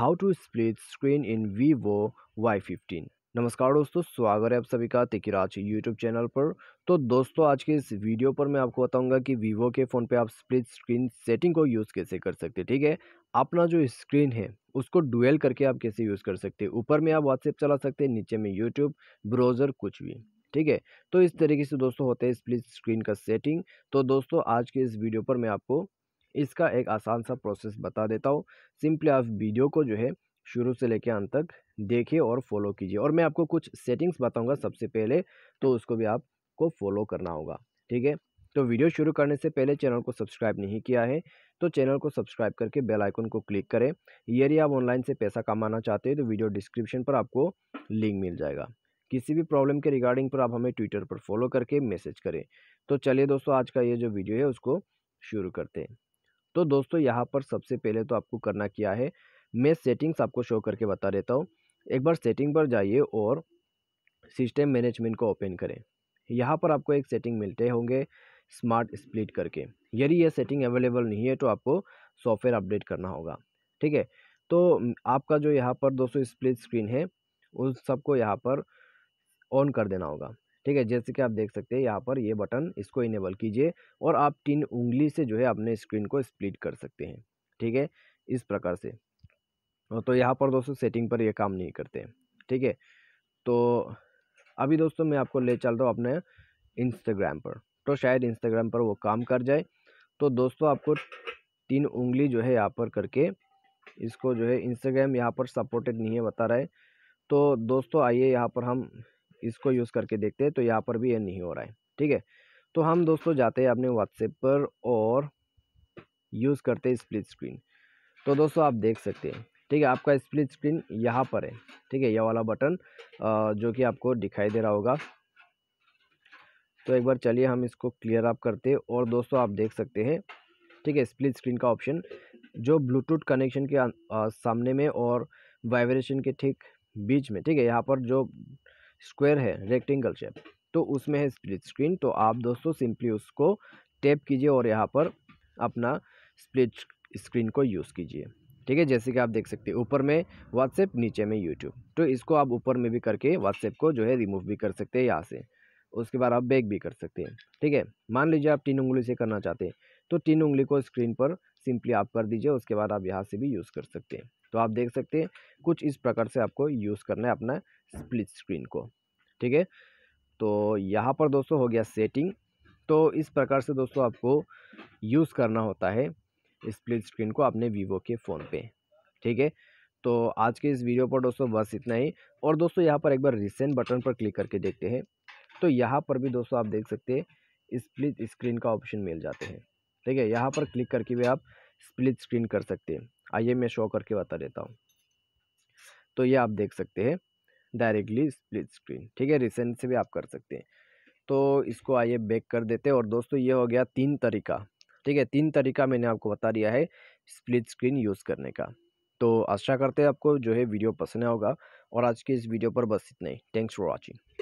how to split screen in Vivo Y fifteen नमस्कार दोस्तों स्वागत है आप सभी का तिकिराज यूट्यूब चैनल पर तो दोस्तों आज के इस वीडियो पर मैं आपको बताऊंगा कि वीवो के फ़ोन पे आप स्प्लिट स्क्रीन सेटिंग को यूज़ कैसे कर सकते हैं ठीक है अपना जो स्क्रीन है उसको डुएल करके आप कैसे यूज़ कर सकते हैं ऊपर में आप व्हाट्सएप चला सकते हैं नीचे में यूट्यूब ब्राउज़र कुछ भी ठीक है तो इस तरीके से दोस्तों होते हैं स्प्लिट स्क्रीन का सेटिंग तो दोस्तों आज के इस वीडियो पर मैं आपको इसका एक आसान सा प्रोसेस बता देता हूँ सिंपली आप वीडियो को जो है शुरू से लेकर अंत तक देखिए और फॉलो कीजिए और मैं आपको कुछ सेटिंग्स बताऊंगा सबसे पहले तो उसको भी आपको फॉलो करना होगा ठीक है तो वीडियो शुरू करने से पहले चैनल को सब्सक्राइब नहीं किया है तो चैनल को सब्सक्राइब करके बेल आइकन को क्लिक करें यदि आप ऑनलाइन से पैसा कमाना चाहते हैं तो वीडियो डिस्क्रिप्शन पर आपको लिंक मिल जाएगा किसी भी प्रॉब्लम के रिगार्डिंग पर आप हमें ट्विटर पर फॉलो करके मैसेज करें तो चलिए दोस्तों आज का ये जो वीडियो है उसको शुरू करते हैं तो दोस्तों यहाँ पर सबसे पहले तो आपको करना क्या है मैं सेटिंग्स आपको शो करके बता देता हूँ एक बार सेटिंग पर जाइए और सिस्टम मैनेजमेंट को ओपन करें यहाँ पर आपको एक सेटिंग मिलते होंगे स्मार्ट स्प्लिट करके यदि यह सेटिंग अवेलेबल नहीं है तो आपको सॉफ्टवेयर अपडेट करना होगा ठीक है तो आपका जो यहाँ पर दोस्तों स्प्लिट स्क्रीन है उन सबको यहाँ पर ऑन कर देना होगा ठीक है जैसे कि आप देख सकते हैं यहाँ पर ये बटन इसको इनेबल कीजिए और आप तीन उंगली से जो है अपने स्क्रीन को स्प्लिट कर सकते हैं ठीक है इस प्रकार से तो यहाँ पर दोस्तों सेटिंग पर ये काम नहीं करते ठीक है तो अभी दोस्तों मैं आपको ले चल रहा हूँ अपने इंस्टाग्राम पर तो शायद इंस्टाग्राम पर वो काम कर जाए तो दोस्तों आपको तीन उंगली जो है यहाँ पर करके इसको जो है इंस्टाग्राम यहाँ पर सपोर्टेड नहीं है बता रहा है तो दोस्तों आइए यहाँ पर हम इसको यूज़ करके देखते हैं तो यहाँ पर भी ये नहीं हो रहा है ठीक है तो हम दोस्तों जाते हैं अपने व्हाट्सएप पर और यूज़ करते हैं स्प्लिट स्क्रीन तो दोस्तों आप देख सकते हैं ठीक है आपका स्प्लिट स्क्रीन यहाँ पर है ठीक है यह वाला बटन जो कि आपको दिखाई दे रहा होगा तो एक बार चलिए हम इसको क्लियर अप करते हैं और दोस्तों आप देख सकते हैं ठीक है स्प्लिट स्क्रीन का ऑप्शन जो ब्लूटूथ कनेक्शन के आ, सामने में और वाइब्रेशन के ठीक बीच में ठीक है यहाँ पर जो स्क्वायर है रेक्टेंगल शेप तो उसमें है स्प्लिट स्क्रीन तो आप दोस्तों सिंपली उसको टैप कीजिए और यहाँ पर अपना स्प्लिट स्क्रीन को यूज़ कीजिए ठीक है जैसे कि आप देख सकते हैं ऊपर में व्हाट्सएप नीचे में यूट्यूब तो इसको आप ऊपर में भी करके व्हाट्सएप को जो है रिमूव भी कर सकते हैं यहाँ से उसके बाद आप बैक भी कर सकते हैं ठीक है मान लीजिए आप तीन उंगली से करना चाहते हैं तो तीन उंगली को स्क्रीन पर सिंपली आप कर दीजिए उसके बाद आप यहाँ से भी यूज़ कर सकते हैं तो आप देख सकते हैं कुछ इस प्रकार से आपको यूज़ करना है अपना स्प्लिट स्क्रीन को ठीक है तो यहाँ पर दोस्तों हो गया सेटिंग तो इस प्रकार से दोस्तों आपको यूज़ करना होता है स्प्लिट स्क्रीन को अपने वीवो के फ़ोन पे ठीक है तो आज के इस वीडियो पर दोस्तों बस इतना ही और दोस्तों यहाँ पर एक बार रिसेंट बटन पर क्लिक करके देखते हैं तो यहाँ पर भी दोस्तों आप देख सकते हैं स्प्लिट स्क्रीन का ऑप्शन मिल जाते हैं ठीक है यहाँ पर क्लिक करके भी आप स्प्लिट स्क्रीन कर सकते हैं आइए मैं शो करके बता देता हूँ तो ये आप देख सकते हैं डायरेक्टली स्प्लिट स्क्रीन ठीक है रिसेंट से भी आप कर सकते हैं तो इसको आइए बैक कर देते हैं और दोस्तों ये हो गया तीन तरीका ठीक है तीन तरीका मैंने आपको बता दिया है स्प्लिट स्क्रीन यूज़ करने का तो आशा करते हैं आपको जो है वीडियो पसंद होगा और आज के इस वीडियो पर बस इतना ही थैंक्स फॉर वॉचिंग